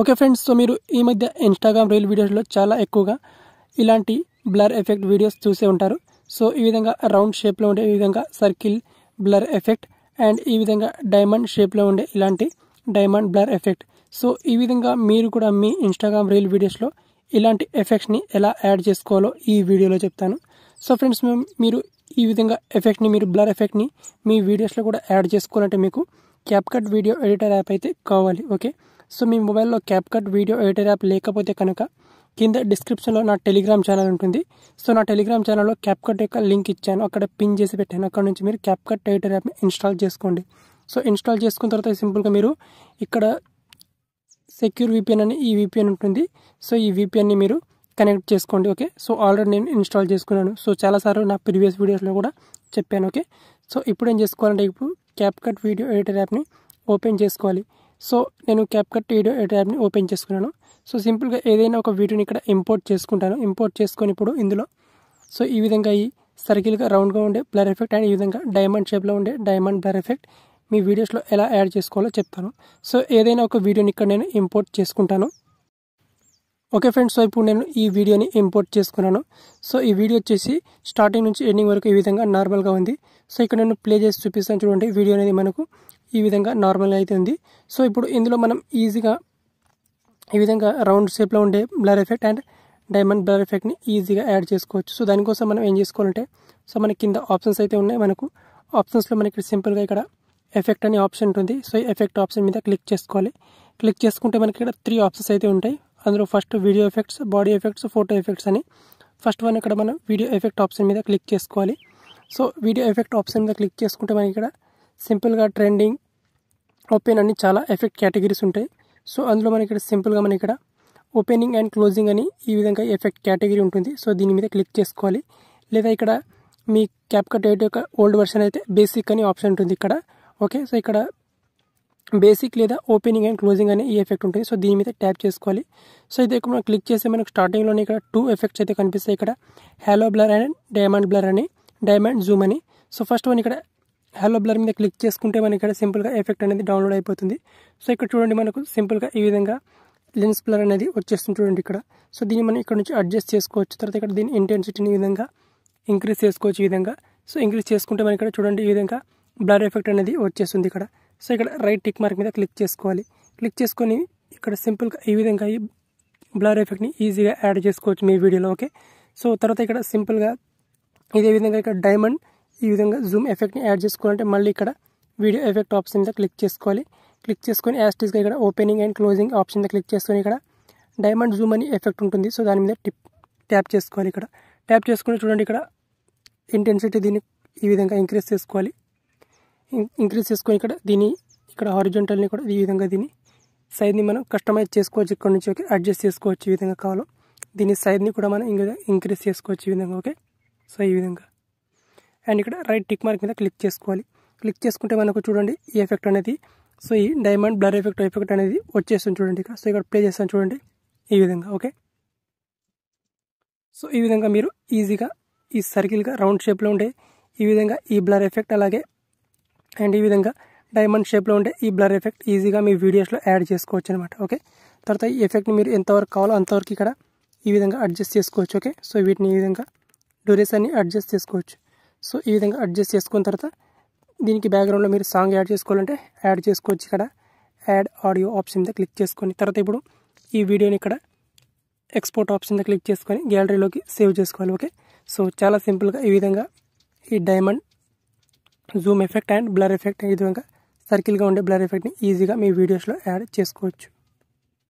okay friends so మీరు ఈ మధ్య ఇన్స్టాగ్రామ్ రీల్ వీడియోస్లో చాలా ఎక్కువగా ఇలాంటి బ్లర్ ఎఫెక్ట్ వీడియోస్ చూసే ఉంటారు సో ఈ విధంగా రౌండ్ షేప్లో ఉండే ఈ విధంగా సర్కిల్ బ్లర్ ఎఫెక్ట్ అండ్ ఈ విధంగా డైమండ్ షేప్లో ఉండే ఇలాంటి డైమండ్ బ్లర్ ఎఫెక్ట్ సో ఈ విధంగా మీరు కూడా మీ ఇన్స్టాగ్రామ్ రీల్ వీడియోస్లో ఇలాంటి ఎఫెక్ట్స్ని ఎలా యాడ్ చేసుకోవాలో ఈ వీడియోలో చెప్తాను సో ఫ్రెండ్స్ మీరు ఈ విధంగా ఎఫెక్ట్ని మీరు బ్లర్ ఎఫెక్ట్ని మీ వీడియోస్లో కూడా యాడ్ చేసుకోవాలంటే మీకు క్యాప్కట్ వీడియో ఎడిటర్ యాప్ అయితే కావాలి ఓకే సో మీ మొబైల్లో CapCut video editor app లేకపోతే కనుక కింద డిస్క్రిప్షన్లో నా టెలిగ్రామ్ ఛానల్ ఉంటుంది సో నా టెలిగ్రామ్ ఛానల్లో క్యాప్ కట్ యొక్క లింక్ ఇచ్చాను అక్కడ పిన్ చేసి పెట్టాను అక్కడ నుంచి మీరు క్యాప్ కట్ ఎడిటర్ యాప్ని ఇన్స్టాల్ చేసుకోండి సో ఇన్స్టాల్ చేసుకున్న తర్వాత సింపుల్గా మీరు ఇక్కడ సెక్యూర్ విపిఎన్ అని ఈ విపిఎన్ ఉంటుంది సో ఈ విపిఎన్ని మీరు కనెక్ట్ చేసుకోండి ఓకే సో ఆల్రెడీ నేను ఇన్స్టాల్ చేసుకున్నాను సో చాలాసార్లు నా ప్రీవియస్ వీడియోస్లో కూడా చెప్పాను ఓకే సో ఇప్పుడు ఏం చేసుకోవాలంటే ఇప్పుడు క్యాప్ కట్ వీడియో ఎడిటర్ యాప్ని ఓపెన్ చేసుకోవాలి సో నేను క్యాప్కట్ వీడియో ట్యాబ్ని ఓపెన్ చేసుకున్నాను సో సింపుల్గా ఏదైనా ఒక వీడియోని ఇక్కడ ఇంపోర్ట్ చేసుకుంటాను ఇంపోర్ట్ చేసుకుని ఇప్పుడు ఇందులో సో ఈ విధంగా ఈ సర్కిల్గా రౌండ్గా ఉండే బ్లర్ ఎఫెక్ట్ అండ్ ఈ విధంగా డైమండ్ షేప్లో ఉండే డైమండ్ బ్లర్ ఎఫెక్ట్ మీ వీడియోస్లో ఎలా యాడ్ చేసుకోవాలో చెప్తాను సో ఏదైనా ఒక వీడియోని ఇక్కడ నేను ఇంపోర్ట్ చేసుకుంటాను ఓకే ఫ్రెండ్స్ సో ఇప్పుడు నేను ఈ వీడియోని ఇంపోర్ట్ చేసుకున్నాను సో ఈ వీడియో వచ్చేసి స్టార్టింగ్ నుంచి ఎండింగ్ వరకు ఈ విధంగా నార్మల్గా ఉంది సో ఇక్కడ నేను ప్లే చేసి చూపిస్తాను చూడండి వీడియో అనేది మనకు ఈ విధంగా నార్మల్ అయితే ఉంది సో ఇప్పుడు ఇందులో మనం ఈజీగా ఈ విధంగా రౌండ్ షేప్లో ఉండే blur effect and diamond blur ఎఫెక్ట్ని ఈజీగా యాడ్ చేసుకోవచ్చు సో దానికోసం మనం ఏం చేసుకోవాలంటే సో మనకి కింద ఆప్షన్స్ అయితే ఉన్నాయి మనకు ఆప్షన్స్లో మనకి సింపుల్గా ఇక్కడ ఎఫెక్ట్ అనే ఆప్షన్ ఉంటుంది సో ఎఫెక్ట్ ఆప్షన్ మీద క్లిక్ చేసుకోవాలి క్లిక్ చేసుకుంటే మనకి ఇక్కడ త్రీ ఆప్షన్స్ అయితే ఉంటాయి అందులో first video effects body effects photo effects అని ఫస్ట్ వన్ ఇక్కడ మనం వీడియో ఎఫెక్ట్ ఆప్షన్ మీద క్లిక్ చేసుకోవాలి సో వీడియో ఎఫెక్ట్ ఆప్షన్ మీద క్లిక్ చేసుకుంటే మనకి ఇక్కడ సింపుల్గా ట్రెండింగ్ ఓపెన్ అని చాలా ఎఫెక్ట్ కేటగిరీస్ ఉంటాయి సో అందులో మనకి ఇక్కడ సింపుల్గా మన ఇక్కడ ఓపెనింగ్ అండ్ క్లోజింగ్ అని ఈ విధంగా ఎఫెక్ట్ కేటగిరీ ఉంటుంది సో దీని మీద క్లిక్ చేసుకోవాలి లేదా ఇక్కడ మీ క్యాప్ కట్ ఎయిట్ యొక్క ఓల్డ్ వెర్షన్ అయితే బేసిక్ అని ఆప్షన్ ఉంటుంది ఇక్కడ ఓకే సో ఇక్కడ బేసిక్ లేదా ఓపెనింగ్ అండ్ క్లోజింగ్ అనే ఈ ఎఫెక్ట్ ఉంటుంది సో దీని మీద ట్యాప్ చేసుకోవాలి సో ఇది ఇక్కడ మనం క్లిక్ చేస్తే మనకు స్టార్టింగ్లోనే ఇక్కడ టూ ఎఫెక్ట్స్ అయితే కనిపిస్తాయి ఇక్కడ halo blur and diamond blur అని డైమండ్ జూమ్ అని సో ఫస్ట్ వన్ ఇక్కడ హలో బ్లర్ మీద క్లిక్ చేసుకుంటే మనకి ఇక్కడ సింపుల్గా ఎఫెక్ట్ అనేది డౌన్లోడ్ అయిపోతుంది సో ఇక్కడ చూడండి మనకు సింపుల్గా ఈ విధంగా లెన్స్ బ్లర్ అనేది వచ్చేస్తుంది చూడండి ఇక్కడ సో దీన్ని మనం ఇక్కడ నుంచి అడ్జస్ట్ చేసుకోవచ్చు తర్వాత ఇక్కడ దీని ఇంటెన్సిటీని ఈ విధంగా ఇంక్రీజ్ చేసుకోవచ్చు ఈ విధంగా సో ఇంక్రీజ్ చేసుకుంటే మనం ఇక్కడ చూడండి ఈ విధంగా బ్లర్ ఎఫెక్ట్ అనేది వచ్చేస్తుంది ఇక్కడ సో ఇక్కడ రైట్ టిక్ మార్క్ మీద క్లిక్ చేసుకోవాలి క్లిక్ చేసుకొని ఇక్కడ సింపుల్గా ఈ విధంగా ఈ బ్లర్ ఎఫెక్ట్ని ఈజీగా యాడ్ చేసుకోవచ్చు మీ వీడియోలో ఓకే సో తర్వాత ఇక్కడ సింపుల్గా ఇదే విధంగా ఇక్కడ డైమండ్ ఈ విధంగా జూమ్ ఎఫెక్ట్ని యాడ్ చేసుకోవాలంటే మళ్ళీ ఇక్కడ వీడియో ఎఫెక్ట్ ఆప్షన్ మీద క్లిక్ చేసుకోవాలి క్లిక్ చేసుకొని యాస్టిస్గా ఇక్కడ ఓపెనింగ్ అండ్ క్లోజింగ్ ఆప్షన్ మీద క్లిక్ చేసుకొని ఇక్కడ డైమండ్ జూమ్ అని ఎఫెక్ట్ ఉంటుంది సో దాని మీద టిప్ ట్యాప్ చేసుకోవాలి ఇక్కడ ట్యాప్ చేసుకుని చూడండి ఇక్కడ ఇంటెన్సిటీ దీన్ని ఈ విధంగా ఇంక్రీజ్ చేసుకోవాలి ఇంక్రీజ్ చేసుకొని ఇక్కడ దీన్ని ఇక్కడ హారిజెంటల్ని కూడా ఈ విధంగా దీన్ని సైడ్ని మనం కస్టమైజ్ చేసుకోవచ్చు ఇక్కడ నుంచి ఓకే అడ్జస్ట్ చేసుకోవచ్చు ఈ విధంగా కావాలో దీని సైడ్ని కూడా మనం ఇంకా ఇంక్రీజ్ చేసుకోవచ్చు ఈ విధంగా ఓకే సో ఈ విధంగా అండ్ ఇక్కడ రైట్ టిక్ మార్క్ మీద క్లిక్ చేసుకోవాలి క్లిక్ చేసుకుంటే మనకు చూడండి ఈ ఎఫెక్ట్ అనేది సో ఈ డైమండ్ బ్లర్ ఎఫెక్ట్ ఎఫెక్ట్ అనేది వచ్చేస్తుంది చూడండి ఇక్కడ సో ఇక్కడ ప్లే చేస్తాను చూడండి ఈ విధంగా ఓకే సో ఈ విధంగా మీరు ఈజీగా ఈ సర్కిల్గా రౌండ్ షేప్లో ఉండే ఈ విధంగా ఈ బ్లర్ ఎఫెక్ట్ అలాగే అండ్ ఈ విధంగా డైమండ్ షేప్లో ఉండే ఈ బ్లర్ ఎఫెక్ట్ ఈజీగా మీ వీడియోస్లో యాడ్ చేసుకోవచ్చు అనమాట ఓకే తర్వాత ఈ ఎఫెక్ట్ని మీరు ఎంతవరకు కావాలో అంతవరకు ఇక్కడ ఈ విధంగా అడ్జస్ట్ చేసుకోవచ్చు ఓకే సో వీటిని ఈ విధంగా డ్యూరేషన్ని అడ్జస్ట్ చేసుకోవచ్చు సో ఈ విధంగా అడ్జస్ట్ చేసుకున్న తర్వాత దీనికి బ్యాక్గ్రౌండ్లో మీరు సాంగ్ యాడ్ చేసుకోవాలంటే యాడ్ చేసుకోవచ్చు ఇక్కడ యాడ్ ఆడియో ఆప్షన్ మీద క్లిక్ చేసుకొని తర్వాత ఇప్పుడు ఈ వీడియోని ఇక్కడ ఎక్స్పోర్ట్ ఆప్షన్ మీద క్లిక్ చేసుకొని గ్యాలరీలోకి సేవ్ చేసుకోవాలి ఓకే సో చాలా సింపుల్గా ఈ విధంగా ఈ diamond zoom effect and blur effect ఈ విధంగా సర్కిల్గా ఉండే బ్లర్ ఎఫెక్ట్ని ఈజీగా మీ వీడియోస్లో యాడ్ చేసుకోవచ్చు